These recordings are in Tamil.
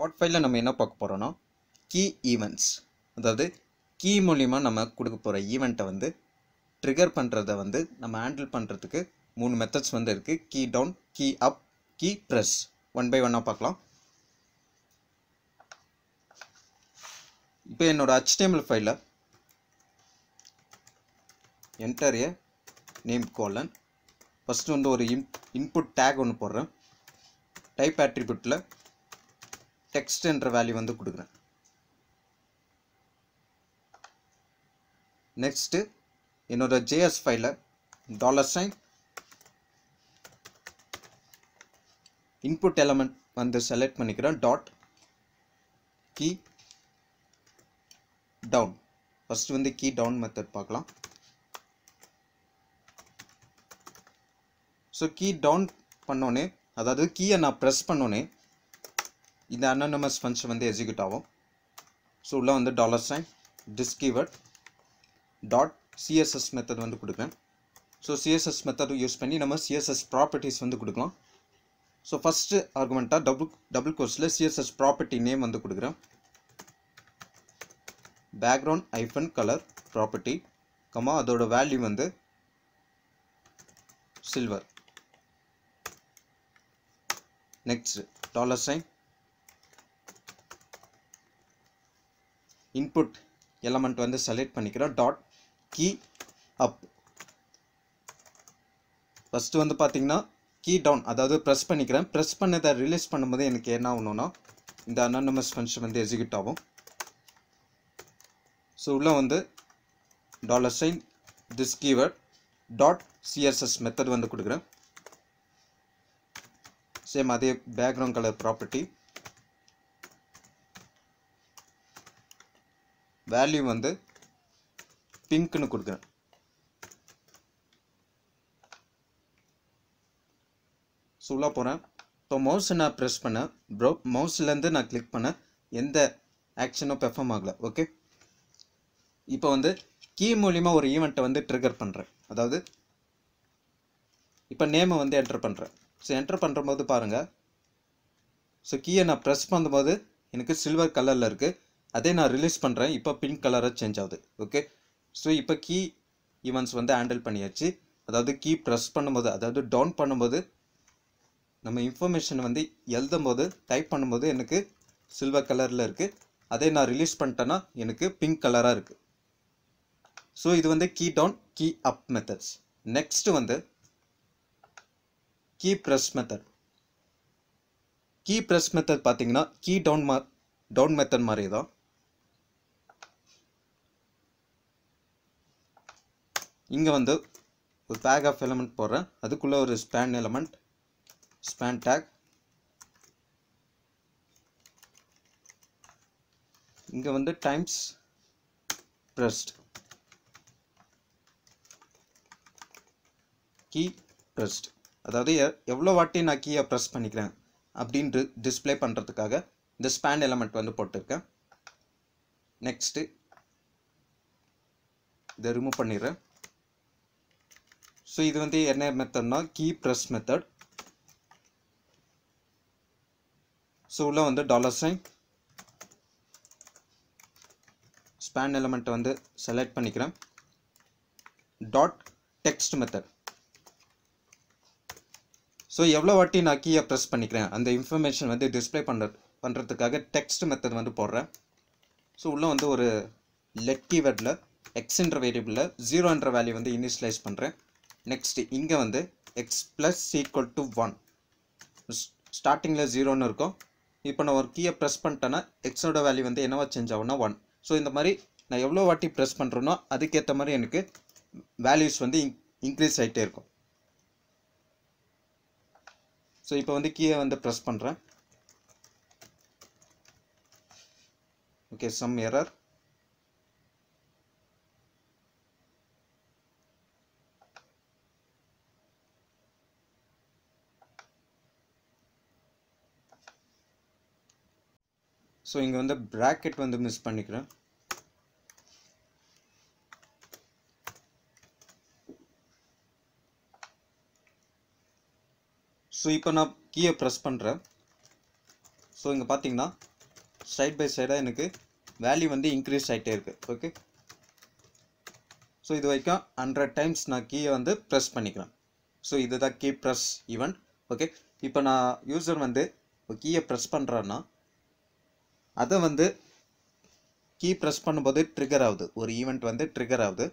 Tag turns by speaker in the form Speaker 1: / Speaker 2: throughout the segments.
Speaker 1: பார்ட் ஃபைவ்ல நம்ம என்ன பார்க்க போகிறோன்னா கீ ஈவெண்ட்ஸ் அதாவது கீ மூலிமா நம்ம கொடுக்க போகிற ஈவெண்ட்டை வந்து ட்ரிகர் பண்ணுறதை வந்து நம்ம ஹேண்டில் பண்ணுறதுக்கு மூணு மெத்தட்ஸ் வந்து இருக்குது key down key up key press one by ஒன்னாக பார்க்கலாம் இப்போ என்னோடய ஹெச்டிஎம்எல் ஃபைலில் enter a name colon first வந்து ஒரு இன் இன்புட் டேக் ஒன்று போடுறேன் டைப் ஆட்ரிபியூட்டில் டெக்ஸ்ட் என்ற வேல்யூ வந்து கொடுக்குறேன் நெக்ஸ்ட்டு என்னோட JS file dollar sign input element வந்து select பண்ணிக்கிறேன் டாட் key டவுன் ஃபஸ்ட்டு வந்து கீ டவுன் மெத்தட் பார்க்கலாம் ஸோ கீ டவுன் பண்ணோன்னே அதாவது கீயை நான் ப்ரெஸ் பண்ணோன்னே இந்த anonymous function வந்து execute ஆகும் ஸோ உள்ளே வந்து sign sign this keyword dot CSS method வந்து குடுக்கும் ஸோ சிஎஸ்எஸ் method யூஸ் பண்ணி நம்ம சிஎஸ்எஸ் ப்ராப்பர்ட்டிஸ் வந்து கொடுக்கலாம் so first argument double double கோர்ஸில் சிஎஸ்எஸ் ப்ராப்பர்ட்டி நேம் வந்து கொடுக்குறேன் background hyphen colour property comma அதோட வேல்யூ வந்து silver next dollar sign input element வந்து select பண்ணிக்கிறோம் டாட் key அப் ஃபஸ்ட்டு வந்து பார்த்திங்கன்னா key டவுன் அதாவது ப்ரெஸ் பண்ணிக்கிறேன் ப்ரெஸ் பண்ணதை ரிலீஸ் பண்ணும்போது எனக்கு என்ன ஆகணும்னா இந்த anonymous function வந்து எக்ஸிக்யூட் ஆகும் ஸோ உள்ளே வந்து dollar sign this keyword dot CSS method வந்து கொடுக்குறேன் சேம் அதே பேக்ரவுண்ட் கலர் ப்ராப்பர்ட்டி வேல்யூ வந்து பிங்க்னு கொடுக்குறேன் சொல்ல போகிறேன் இப்போ மவுஸை நான் ப்ரெஸ் பண்ணேன் ப்ரோ மவுஸ்லேருந்து நான் கிளிக் பண்ணேன் எந்த ஆக்ஷனும் பெர்ஃபார்ம் ஆகலை ஓகே இப்போ வந்து கீ மூலியமாக ஒரு ஈவெண்ட்டை வந்து ட்ரிகர் பண்ணுறேன் அதாவது இப்போ நேமை வந்து என்டர் பண்ணுறேன் ஸோ என்டர் பண்ணுறம்போது பாருங்கள் ஸோ கீயை நான் ப்ரெஸ் பண்ணும்போது எனக்கு சில்வர் கலரில் இருக்குது அதே நான் ரிலீஸ் பண்ணுறேன் இப்போ பிங்க் கலராக சேஞ்ச் ஆகுது ஓகே ஸோ இப்போ கீ ஈவெண்ட்ஸ் வந்து ஹேண்டில் பண்ணியாச்சு அதாவது கீ ப்ரெஸ் பண்ணும்போது அதாவது டவுன் பண்ணும்போது நம்ம இன்ஃபர்மேஷன் வந்து எழுதும் போது டைப் பண்ணும்போது எனக்கு சில்வர் கலரில் இருக்குது அதே நான் ரிலீஸ் பண்ணிட்டேன்னா எனக்கு பிங்க் கலராக இருக்குது ஸோ இது வந்து key down key up methods next வந்து key press method key press method பார்த்தீங்கன்னா கீ டவுன் மா டவுன் மெத்தட் மாதிரி தான் இங்கே வந்து ஒரு பேக் ஆஃப் எலமெண்ட் போடுறேன் அதுக்குள்ளே ஒரு ஸ்பேன் எலமெண்ட் ஸ்பேன் டேக் இங்கே வந்து டைம்ஸ் ப்ரெஸ்ட் கீ ப்ரெஸ்ட் அதாவது எவ்வளோ வாட்டி நான் கீயை ப்ரெஸ் பண்ணிக்கிறேன் அப்படின்ட்டு டிஸ்பிளே பண்ணுறதுக்காக இந்த ஸ்பேன் எலமெண்ட் வந்து போட்டிருக்கேன் நெக்ஸ்ட்டு இதை ரிமூவ் பண்ணிடுறேன் ஸೋ ಇದು ಒಂದು ಎರಡನೇ ಮೆಥಡ್ನ ಕೀ ಪ್ರೆಸ್ ಮೆಥಡ್ ஸோ உள்ளே வந்து டாலர் சைன் ஸ்பேன் எலமெண்ட்டை வந்து செலக்ட் பண்ணிக்கிறேன் டாட் டெக்ஸ்ட் மெத்தட் ஸோ எவ்வளோ வாட்டி நான் கீயை ப்ரெஸ் பண்ணிக்கிறேன் அந்த இன்ஃபர்மேஷன் வந்து டிஸ்பிளே பண்ணுற பண்ணுறதுக்காக டெக்ஸ்ட் மெத்தட் வந்து போடுறேன் ஸோ உள்ளே வந்து ஒரு லெட் கீவேர்டில் எக்ஸ்ன்ற வேரியபிளில் ஜீரோன்ற வேல்யூ வந்து இனிஷியலைஸ் பண்ணுறேன் நெக்ஸ்ட்டு இங்கே வந்து X plus equal to one ஸ்டார்டிங்கில் ஜீரோன்னு இருக்கும் இப்போ நான் ஒரு கீயை ப்ரெஸ் பண்ணிட்டேன்னா எக்ஸோட வேல்யூ வந்து என்னவா சேஞ்ச் ஒன் ஸோ இந்த மாதிரி நான் எவ்வளோ வாட்டி ப்ரெஸ் பண்ணுறேனோ அதுக்கேற்ற மாதிரி எனக்கு வேல்யூஸ் வந்து இன் இன்க்ரீஸ் ஆகிட்டே இருக்கும் ஸோ இப்போ வந்து கீயை வந்து ப்ரெஸ் பண்ணுறேன் ஓகே சம் எரர் ஸோ இங்கே வந்து ப்ராக்கெட் வந்து மிஸ் பண்ணிக்கிறேன் ஸோ இப்போ நான் கீயை ப்ரெஸ் பண்ணுறேன் ஸோ இங்கே பார்த்தீங்கன்னா சைட் பை சைடாக எனக்கு வேல்யூ வந்து இன்க்ரீஸ் ஆகிட்டே இருக்குது ஓகே ஸோ இது வரைக்கும் ஹண்ட்ரட் டைம்ஸ் நான் கீயை வந்து ப்ரெஸ் பண்ணிக்கிறேன் ஸோ இதுதான் கீ ப்ரெஸ் ஈவெண்ட் ஓகே இப்போ நான் யூஸர் வந்து கீயை ப்ரெஸ் பண்ணுறேன்னா அதை வந்து கீ ப்ரெஸ் பண்ணும்போது ட்ரிகர் ஆகுது ஒரு ஈவெண்ட் வந்து ட்ரிகர் ஆகுது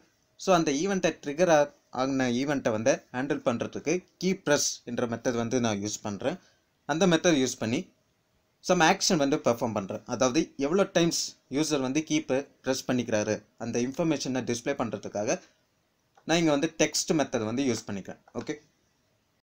Speaker 1: ஸோ அந்த ஈவெண்ட்டை ட்ரிகர் ஆகின ஈவெண்ட்டை வந்து ஹேண்டில் பண்ணுறதுக்கு கீ ப்ரெஸ் என்ற மெத்தட் வந்து நான் யூஸ் பண்ணுறேன் அந்த மெத்தட் யூஸ் பண்ணி சம் ஆக்ஷன் வந்து பெர்ஃபார்ம் பண்ணுறேன் அதாவது எவ்வளோ டைம்ஸ் யூசர் வந்து கீ ப்ரெஸ் பண்ணிக்கிறாரு அந்த இன்ஃபர்மேஷனை டிஸ்பிளே பண்ணுறதுக்காக நான் இங்கே வந்து டெக்ஸ்ட் மெத்தட் வந்து யூஸ் பண்ணிக்கிறேன் ஓகே